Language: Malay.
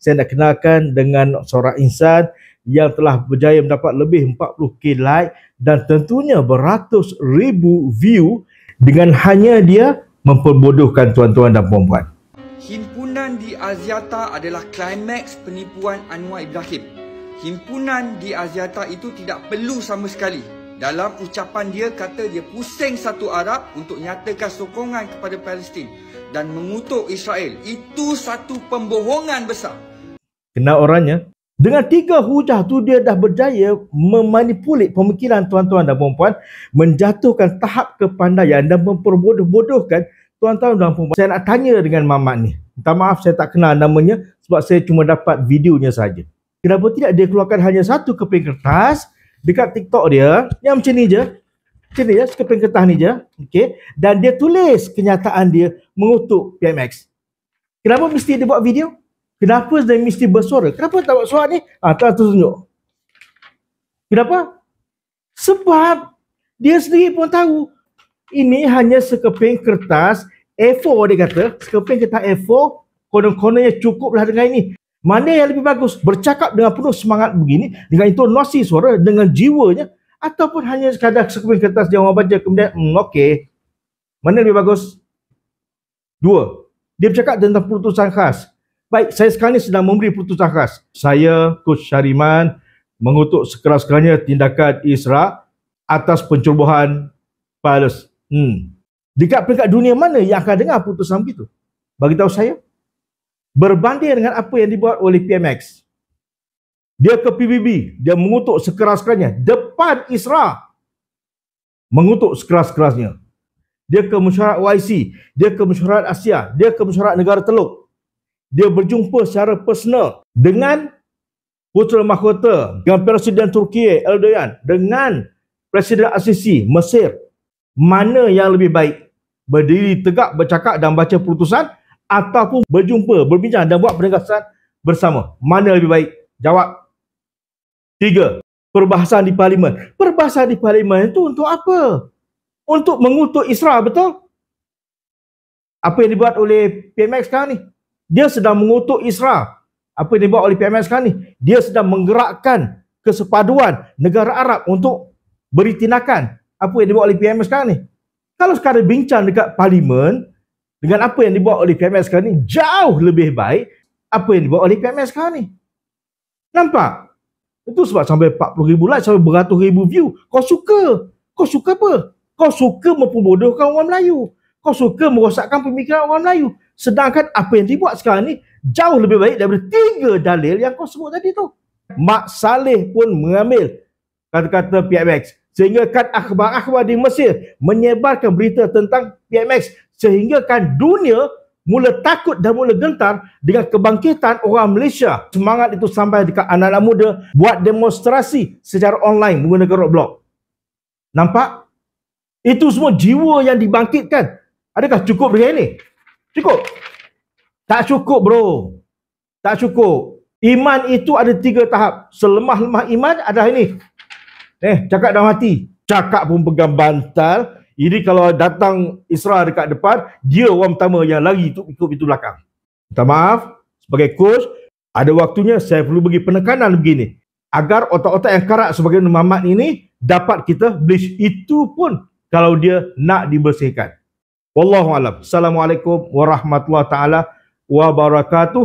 saya nak kenalkan dengan seorang insan yang telah berjaya mendapat lebih 40k like dan tentunya beratus ribu view dengan hanya dia memperbodohkan tuan-tuan dan puan-puan. Himpunan di Aziata adalah klimaks penipuan Anwar Ibrahim. Himpunan di Aziata itu tidak perlu sama sekali. Dalam ucapan dia kata dia pusing satu Arab untuk nyatakan sokongan kepada Palestin dan mengutuk Israel. Itu satu pembohongan besar kenal orangnya. Dengan tiga hujah tu dia dah berjaya memanipulit pemikiran tuan-tuan dan puan puan menjatuhkan tahap kepandaian dan memperbodoh-bodohkan tuan-tuan dan puan puan. Saya nak tanya dengan mamak ni. Minta maaf saya tak kenal namanya sebab saya cuma dapat videonya saja. Kenapa tidak dia keluarkan hanya satu keping kertas dekat TikTok dia yang macam ni je. Macam ni je, ya, sekeping kertas ni je. Okay. Dan dia tulis kenyataan dia mengutuk PMX. Kenapa mesti dia buat video? Kenapa dia mesti bersuara? Kenapa tak buat suara ni? Ha, tak tunjuk. Kenapa? Sebab dia sendiri pun tahu ini hanya sekeping kertas A4 dia kata. Sekeping kertas A4 konon-kononnya cukuplah dengan ini. Mana yang lebih bagus? Bercakap dengan penuh semangat begini dengan intonasi suara dengan jiwanya ataupun hanya sekadar sekeping kertas dia orang baca kemudian hmm, okey. Mana lebih bagus? Dua. Dia bercakap tentang perutusan khas. Baik, saya sekarang ini sedang memberi putusan khas. Saya, Coach Syariman, mengutuk sekeras-kerasnya tindakan Isra atas pencerobohan Palas. Hmm. Dekat peringkat dunia mana yang akan dengar putusan begitu? Bagi tahu saya. Berbanding dengan apa yang dibuat oleh PMX. Dia ke PBB, dia mengutuk sekeras-kerasnya depan Isra. Mengutuk sekeras-kerasnya. Dia ke mesyuarat YC, dia ke mesyuarat Asia, dia ke mesyuarat negara Teluk dia berjumpa secara personal dengan Putera Mahkota, dengan Presiden Turki Erdogan, dengan Presiden Asisi Mesir. Mana yang lebih baik? Berdiri tegak, bercakap dan baca putusan ataupun berjumpa, berbincang dan buat penegasan bersama. Mana lebih baik? Jawab. Tiga, perbahasan di parlimen. Perbahasan di parlimen itu untuk apa? Untuk mengutuk Israel, betul? Apa yang dibuat oleh PMX sekarang ni? dia sedang mengutuk Isra. Apa yang dibuat oleh PMS sekarang ni? Dia sedang menggerakkan kesepaduan negara Arab untuk beri tindakan. Apa yang dibuat oleh PMS sekarang ni? Kalau sekarang bincang dekat parlimen dengan apa yang dibuat oleh PMS sekarang ni jauh lebih baik apa yang dibuat oleh PMS sekarang ni. Nampak? Itu sebab sampai 40 ribu like, sampai beratus ribu view. Kau suka. Kau suka apa? Kau suka mempubodohkan orang Melayu kau suka merosakkan pemikiran orang Melayu. Sedangkan apa yang dibuat sekarang ni jauh lebih baik daripada tiga dalil yang kau sebut tadi tu. Mak Saleh pun mengambil kata-kata PMX. Sehingga kan akhbar-akhbar di Mesir menyebarkan berita tentang PMX. Sehingga kan dunia mula takut dan mula gentar dengan kebangkitan orang Malaysia. Semangat itu sampai dekat anak-anak muda buat demonstrasi secara online menggunakan roadblock. Nampak? Itu semua jiwa yang dibangkitkan Adakah cukup dengan ini? Cukup. Tak cukup bro. Tak cukup. Iman itu ada tiga tahap. Selemah-lemah iman adalah ini. Eh, cakap dalam hati. Cakap pun pegang bantal. Jadi kalau datang Isra dekat depan, dia orang pertama yang lari itu ikut itu belakang. Minta maaf. Sebagai coach, ada waktunya saya perlu bagi penekanan begini. Agar otak-otak yang karat sebagai mamat ini dapat kita bleach. Itu pun kalau dia nak dibersihkan. Wallahu alam. Assalamualaikum warahmatullahi taala wabarakatuh.